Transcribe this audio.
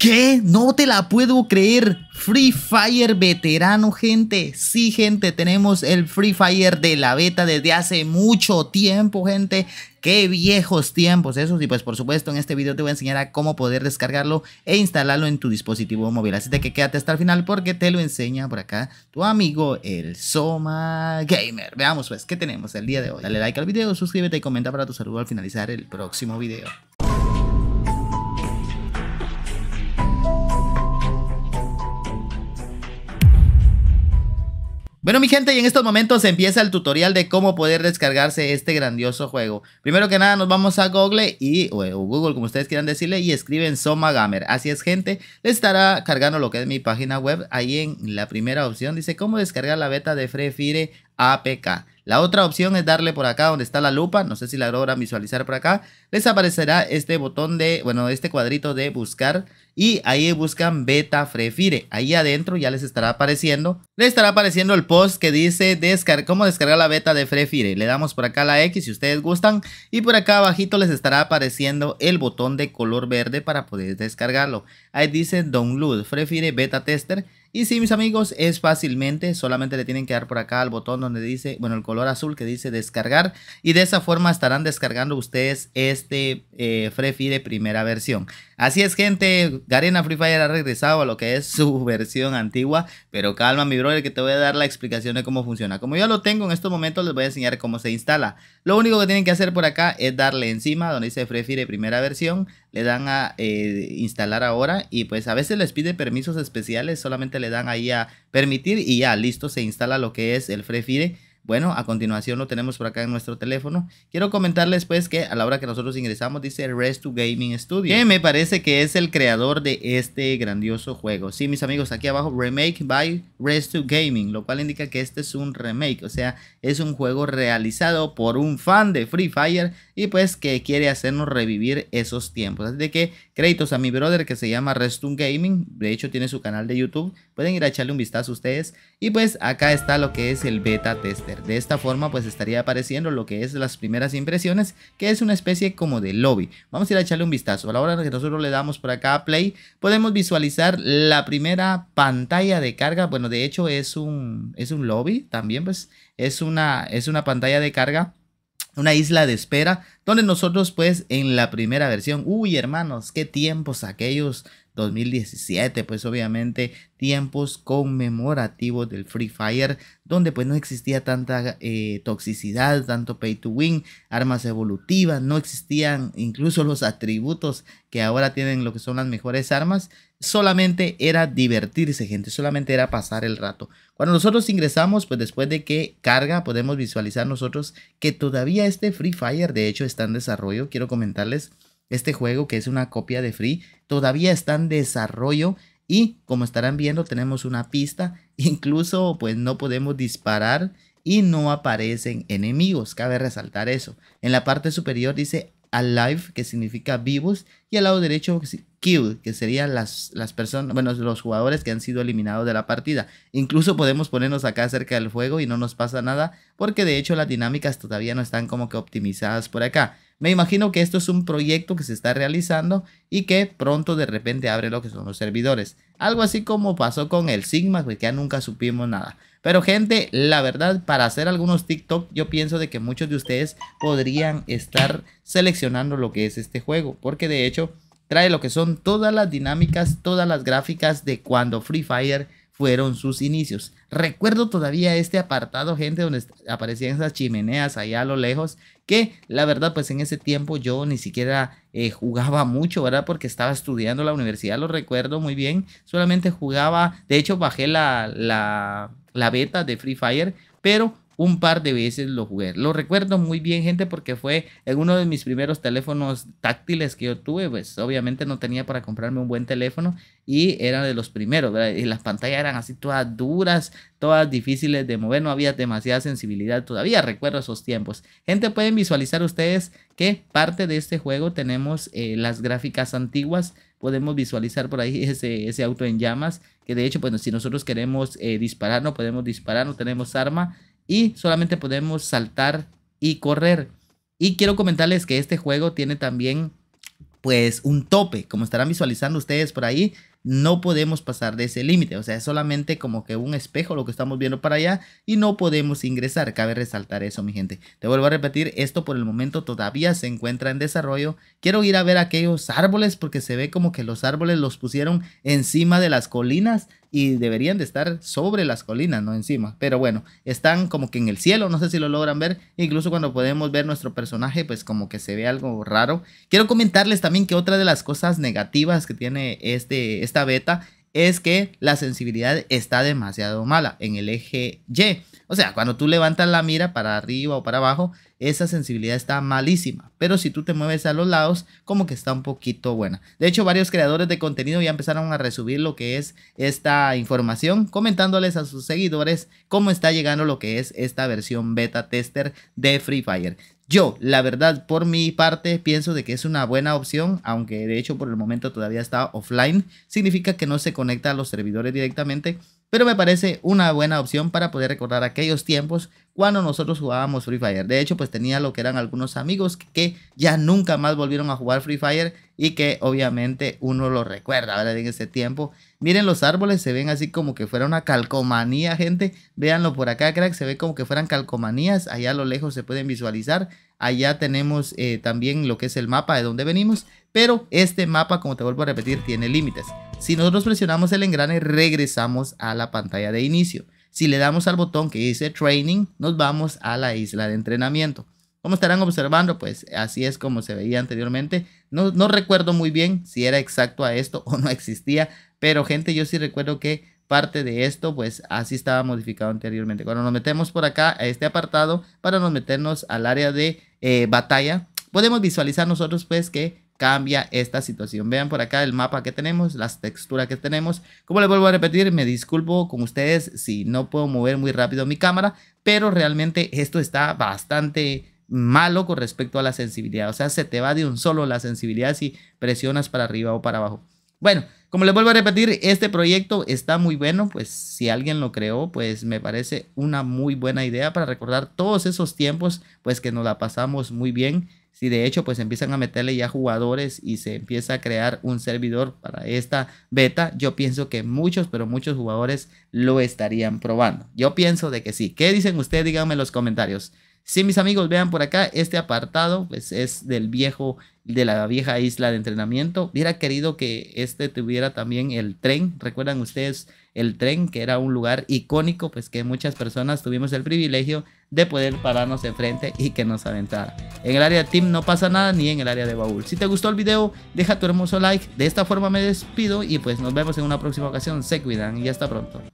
¿Qué? No te la puedo creer. Free Fire veterano, gente. Sí, gente, tenemos el Free Fire de la beta desde hace mucho tiempo, gente. Qué viejos tiempos esos. Y pues por supuesto en este video te voy a enseñar a cómo poder descargarlo e instalarlo en tu dispositivo móvil. Así que quédate hasta el final porque te lo enseña por acá tu amigo el Soma Gamer. Veamos pues qué tenemos el día de hoy. Dale like al video, suscríbete y comenta para tu saludo al finalizar el próximo video. Bueno mi gente, y en estos momentos empieza el tutorial de cómo poder descargarse este grandioso juego. Primero que nada nos vamos a Google y, o, Google como ustedes quieran decirle y escriben Soma Gamer. Así es gente, les estará cargando lo que es mi página web. Ahí en la primera opción dice cómo descargar la beta de Free Fire APK. La otra opción es darle por acá donde está la lupa, no sé si la logran visualizar por acá, les aparecerá este botón de, bueno, este cuadrito de buscar y ahí buscan beta frefire, ahí adentro ya les estará apareciendo, les estará apareciendo el post que dice cómo descargar la beta de frefire, le damos por acá la X si ustedes gustan y por acá abajito les estará apareciendo el botón de color verde para poder descargarlo, ahí dice download frefire beta tester y sí, mis amigos, es fácilmente, solamente le tienen que dar por acá al botón donde dice, bueno, el color azul que dice descargar. Y de esa forma estarán descargando ustedes este eh, Free Fire primera versión. Así es, gente, Garena Free Fire ha regresado a lo que es su versión antigua. Pero calma, mi brother, que te voy a dar la explicación de cómo funciona. Como yo lo tengo en estos momentos, les voy a enseñar cómo se instala. Lo único que tienen que hacer por acá es darle encima donde dice Free Fire primera versión le dan a eh, instalar ahora y pues a veces les pide permisos especiales, solamente le dan ahí a permitir y ya listo, se instala lo que es el Fire. Bueno, a continuación lo tenemos por acá en nuestro teléfono. Quiero comentarles pues que a la hora que nosotros ingresamos dice to Gaming Studio, que me parece que es el creador de este grandioso juego. Sí, mis amigos, aquí abajo Remake by to Gaming, lo cual indica que este es un remake, o sea, es un juego realizado por un fan de Free Fire y pues que quiere hacernos revivir esos tiempos. Así que créditos a mi brother que se llama to Gaming, de hecho tiene su canal de YouTube, pueden ir a echarle un vistazo a ustedes y pues acá está lo que es el beta test de esta forma pues estaría apareciendo lo que es las primeras impresiones, que es una especie como de lobby. Vamos a ir a echarle un vistazo. A la hora que nosotros le damos por acá play, podemos visualizar la primera pantalla de carga. Bueno, de hecho es un, es un lobby también, pues es una, es una pantalla de carga una isla de espera, donde nosotros pues en la primera versión, uy hermanos, qué tiempos aquellos 2017, pues obviamente tiempos conmemorativos del Free Fire, donde pues no existía tanta eh, toxicidad, tanto pay to win, armas evolutivas, no existían incluso los atributos que ahora tienen lo que son las mejores armas, solamente era divertirse, gente, solamente era pasar el rato. Cuando nosotros ingresamos, pues después de que carga, podemos visualizar nosotros que todavía este Free Fire, de hecho, está en desarrollo, quiero comentarles este juego, que es una copia de Free, todavía está en desarrollo y como estarán viendo tenemos una pista, incluso pues no podemos disparar y no aparecen enemigos, cabe resaltar eso. En la parte superior dice alive, que significa vivos, y al lado derecho kill, que serían las, las personas, bueno, los jugadores que han sido eliminados de la partida. Incluso podemos ponernos acá cerca del fuego y no nos pasa nada, porque de hecho las dinámicas todavía no están como que optimizadas por acá. Me imagino que esto es un proyecto que se está realizando y que pronto de repente abre lo que son los servidores. Algo así como pasó con el Sigma, que ya nunca supimos nada. Pero gente, la verdad, para hacer algunos TikTok, yo pienso de que muchos de ustedes podrían estar seleccionando lo que es este juego. Porque de hecho, trae lo que son todas las dinámicas, todas las gráficas de cuando Free Fire fueron sus inicios. Recuerdo todavía este apartado, gente, donde aparecían esas chimeneas allá a lo lejos, que la verdad, pues en ese tiempo yo ni siquiera eh, jugaba mucho, ¿verdad? Porque estaba estudiando la universidad, lo recuerdo muy bien, solamente jugaba, de hecho bajé la, la, la beta de Free Fire, pero un par de veces lo jugué. Lo recuerdo muy bien, gente, porque fue en uno de mis primeros teléfonos táctiles que yo tuve. Pues obviamente no tenía para comprarme un buen teléfono y era de los primeros, Y las pantallas eran así todas duras, todas difíciles de mover, no había demasiada sensibilidad todavía. Recuerdo esos tiempos. Gente, pueden visualizar ustedes que parte de este juego tenemos eh, las gráficas antiguas podemos visualizar por ahí ese, ese, auto en llamas, que de hecho, bueno, si nosotros queremos eh, disparar, no podemos disparar, no tenemos arma, y solamente podemos saltar y correr. Y quiero comentarles que este juego tiene también pues un tope, como estarán visualizando ustedes por ahí, no podemos pasar de ese límite, o sea, es solamente como que un espejo lo que estamos viendo para allá y no podemos ingresar, cabe resaltar eso mi gente. Te vuelvo a repetir, esto por el momento todavía se encuentra en desarrollo. Quiero ir a ver aquellos árboles porque se ve como que los árboles los pusieron encima de las colinas y deberían de estar sobre las colinas, no encima. Pero bueno, están como que en el cielo, no sé si lo logran ver. Incluso cuando podemos ver nuestro personaje, pues como que se ve algo raro. Quiero comentarles también que otra de las cosas negativas que tiene este, esta beta es que la sensibilidad está demasiado mala en el eje Y. O sea, cuando tú levantas la mira para arriba o para abajo, esa sensibilidad está malísima. Pero si tú te mueves a los lados, como que está un poquito buena. De hecho, varios creadores de contenido ya empezaron a resumir lo que es esta información, comentándoles a sus seguidores cómo está llegando lo que es esta versión beta tester de Free Fire. Yo, la verdad, por mi parte, pienso de que es una buena opción, aunque de hecho por el momento todavía está offline. Significa que no se conecta a los servidores directamente, pero me parece una buena opción para poder recordar aquellos tiempos cuando nosotros jugábamos Free Fire. De hecho, pues tenía lo que eran algunos amigos que, ya nunca más volvieron a jugar Free Fire y que obviamente uno lo recuerda, ¿verdad? En ese tiempo. Miren los árboles, se ven así como que fuera una calcomanía, gente. Véanlo por acá, crack, se ve como que fueran calcomanías. Allá a lo lejos se pueden visualizar. Allá tenemos eh, también lo que es el mapa de donde venimos. Pero este mapa, como te vuelvo a repetir, tiene límites. Si nosotros presionamos el engrane, regresamos a la pantalla de inicio. Si le damos al botón que dice Training, nos vamos a la isla de entrenamiento. Como estarán observando, pues así es como se veía anteriormente. No, recuerdo muy bien si era exacto a esto o no existía, pero gente, yo sí recuerdo que parte de esto, pues así estaba modificado anteriormente. Cuando nos metemos por acá a este apartado, para nos meternos al área de eh, batalla, podemos visualizar nosotros pues que cambia esta situación. Vean por acá el mapa que tenemos, las texturas que tenemos. Como les vuelvo a repetir, me disculpo con ustedes si no puedo mover muy rápido mi cámara, pero realmente esto está bastante malo con respecto a la sensibilidad. O sea, se te va de un solo la sensibilidad si presionas para arriba o para abajo. Bueno, como les vuelvo a repetir, este proyecto está muy bueno, pues si alguien lo creó, pues me parece una muy buena idea para recordar todos esos tiempos, pues que nos la pasamos muy bien si de hecho pues empiezan a meterle ya jugadores y se empieza a crear un servidor para esta beta, yo pienso que muchos, pero muchos jugadores lo estarían probando. Yo pienso de que sí. ¿Qué dicen ustedes? Díganme en los comentarios si mis amigos, vean por acá, este apartado pues, es del viejo, de la vieja isla de entrenamiento. Hubiera querido que este tuviera también el tren. ¿Recuerdan ustedes el tren, que era un lugar icónico, pues que muchas personas tuvimos el privilegio de poder pararnos enfrente y que nos aventara. En el área de team no pasa nada, ni en el área de baúl. Si te gustó el video, deja tu hermoso like. De esta forma me despido y pues nos vemos en una próxima ocasión. Se cuidan y hasta pronto.